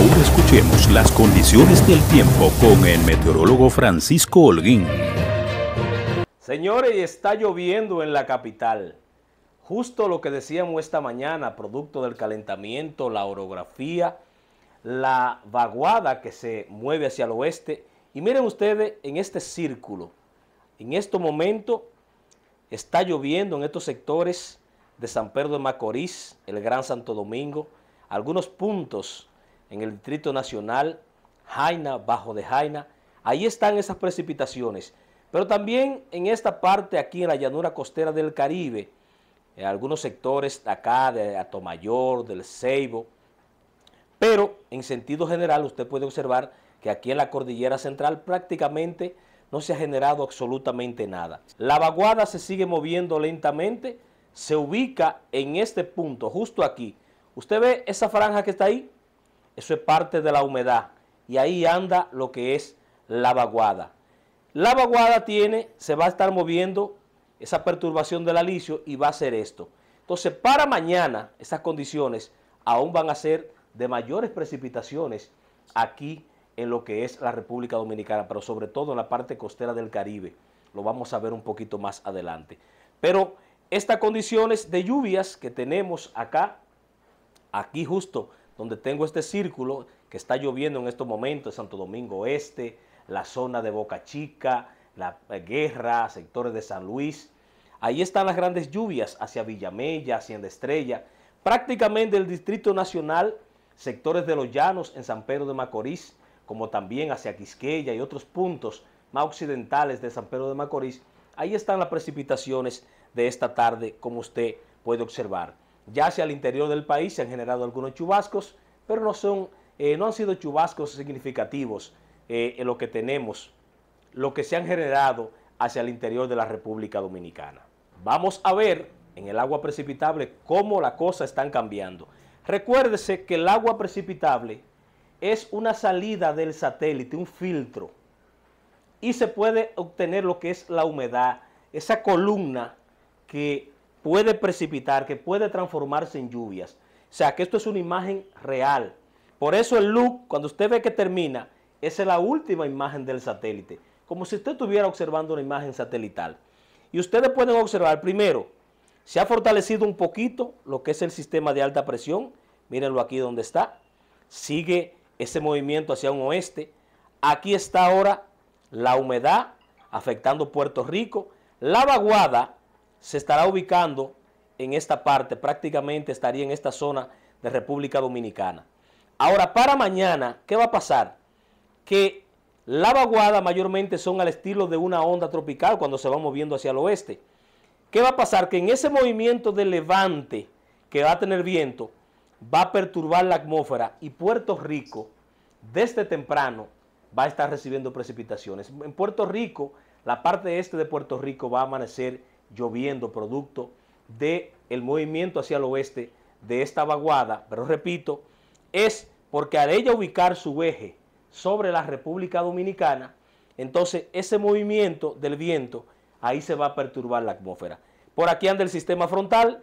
Ahora escuchemos las condiciones del tiempo con el meteorólogo Francisco Holguín. Señores, está lloviendo en la capital. Justo lo que decíamos esta mañana, producto del calentamiento, la orografía, la vaguada que se mueve hacia el oeste. Y miren ustedes en este círculo, en este momento está lloviendo en estos sectores de San Pedro de Macorís, el Gran Santo Domingo, algunos puntos en el Distrito Nacional, Jaina, Bajo de Jaina. Ahí están esas precipitaciones. Pero también en esta parte, aquí en la llanura costera del Caribe, en eh, algunos sectores acá de Atomayor, del Ceibo, pero en sentido general usted puede observar que aquí en la cordillera central prácticamente no se ha generado absolutamente nada. La vaguada se sigue moviendo lentamente, se ubica en este punto, justo aquí. ¿Usted ve esa franja que está ahí? Eso es parte de la humedad. Y ahí anda lo que es la vaguada. La vaguada tiene, se va a estar moviendo esa perturbación del alicio y va a ser esto. Entonces, para mañana, esas condiciones aún van a ser de mayores precipitaciones aquí en lo que es la República Dominicana, pero sobre todo en la parte costera del Caribe. Lo vamos a ver un poquito más adelante. Pero estas condiciones de lluvias que tenemos acá, aquí justo donde tengo este círculo que está lloviendo en estos momentos, Santo Domingo Este, la zona de Boca Chica, la eh, Guerra, sectores de San Luis. Ahí están las grandes lluvias hacia Villamella, hacia Estrella, prácticamente el Distrito Nacional, sectores de Los Llanos en San Pedro de Macorís, como también hacia Quisqueya y otros puntos más occidentales de San Pedro de Macorís. Ahí están las precipitaciones de esta tarde, como usted puede observar. Ya hacia el interior del país se han generado algunos chubascos, pero no, son, eh, no han sido chubascos significativos eh, en lo que tenemos, lo que se han generado hacia el interior de la República Dominicana. Vamos a ver en el agua precipitable cómo las cosas están cambiando. Recuérdese que el agua precipitable es una salida del satélite, un filtro, y se puede obtener lo que es la humedad, esa columna que puede precipitar, que puede transformarse en lluvias. O sea, que esto es una imagen real. Por eso el look, cuando usted ve que termina, esa es la última imagen del satélite. Como si usted estuviera observando una imagen satelital. Y ustedes pueden observar, primero, se ha fortalecido un poquito lo que es el sistema de alta presión. Mírenlo aquí donde está. Sigue ese movimiento hacia un oeste. Aquí está ahora la humedad afectando Puerto Rico. La vaguada se estará ubicando en esta parte, prácticamente estaría en esta zona de República Dominicana. Ahora, para mañana, ¿qué va a pasar? Que la vaguada mayormente son al estilo de una onda tropical cuando se va moviendo hacia el oeste. ¿Qué va a pasar? Que en ese movimiento de levante que va a tener viento, va a perturbar la atmósfera y Puerto Rico, desde temprano, va a estar recibiendo precipitaciones. En Puerto Rico, la parte este de Puerto Rico va a amanecer lloviendo producto del el movimiento hacia el oeste de esta vaguada, pero repito, es porque al ella ubicar su eje sobre la República Dominicana, entonces ese movimiento del viento, ahí se va a perturbar la atmósfera. Por aquí anda el sistema frontal,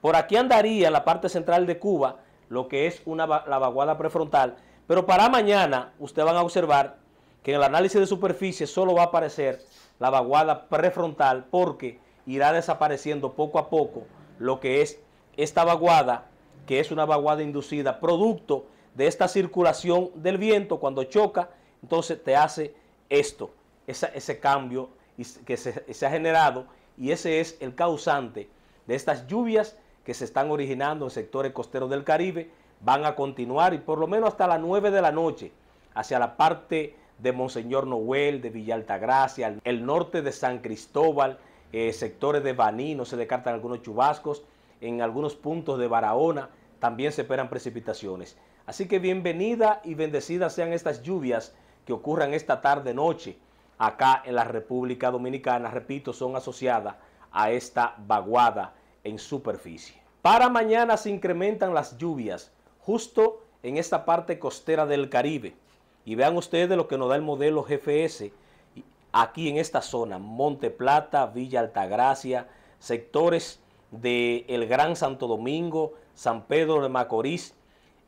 por aquí andaría la parte central de Cuba, lo que es una, la vaguada prefrontal, pero para mañana ustedes van a observar que en el análisis de superficie solo va a aparecer la vaguada prefrontal porque irá desapareciendo poco a poco lo que es esta vaguada, que es una vaguada inducida, producto de esta circulación del viento cuando choca, entonces te hace esto, ese cambio que se, se ha generado y ese es el causante de estas lluvias que se están originando en sectores costeros del Caribe, van a continuar y por lo menos hasta las 9 de la noche, hacia la parte de Monseñor Noel, de Villa Gracia, el norte de San Cristóbal, eh, sectores de Baní, no se descartan algunos chubascos, en algunos puntos de Barahona también se esperan precipitaciones. Así que bienvenida y bendecidas sean estas lluvias que ocurran esta tarde-noche acá en la República Dominicana, repito, son asociadas a esta vaguada en superficie. Para mañana se incrementan las lluvias justo en esta parte costera del Caribe. Y vean ustedes lo que nos da el modelo GFS aquí en esta zona, Monte Plata, Villa Altagracia, sectores del Gran Santo Domingo, San Pedro de Macorís.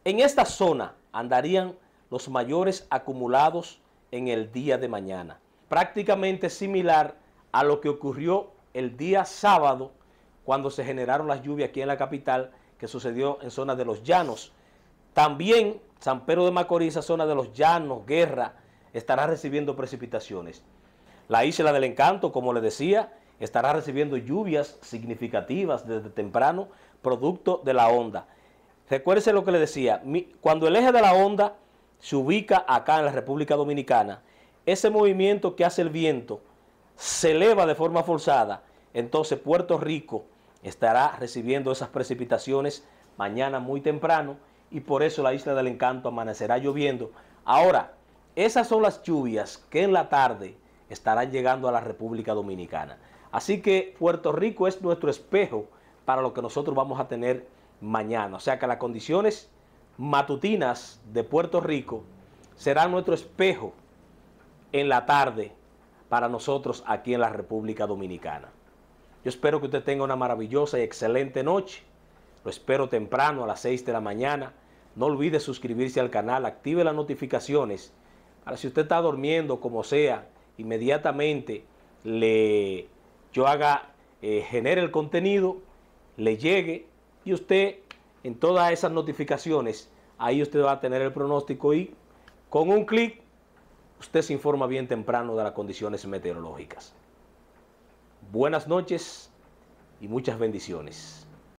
En esta zona andarían los mayores acumulados en el día de mañana. Prácticamente similar a lo que ocurrió el día sábado cuando se generaron las lluvias aquí en la capital que sucedió en zona de los llanos. También San Pedro de Macorís, zona de los Llanos, Guerra, estará recibiendo precipitaciones. La isla del Encanto, como le decía, estará recibiendo lluvias significativas desde temprano, producto de la onda. Recuérdese lo que le decía, cuando el eje de la onda se ubica acá en la República Dominicana, ese movimiento que hace el viento se eleva de forma forzada, entonces Puerto Rico estará recibiendo esas precipitaciones mañana muy temprano y por eso la isla del encanto amanecerá lloviendo. Ahora, esas son las lluvias que en la tarde estarán llegando a la República Dominicana. Así que Puerto Rico es nuestro espejo para lo que nosotros vamos a tener mañana. O sea que las condiciones matutinas de Puerto Rico serán nuestro espejo en la tarde para nosotros aquí en la República Dominicana. Yo espero que usted tenga una maravillosa y excelente noche. Lo espero temprano a las 6 de la mañana no olvide suscribirse al canal, active las notificaciones. Ahora, si usted está durmiendo, como sea, inmediatamente le, yo haga, eh, genere el contenido, le llegue y usted en todas esas notificaciones, ahí usted va a tener el pronóstico y con un clic usted se informa bien temprano de las condiciones meteorológicas. Buenas noches y muchas bendiciones.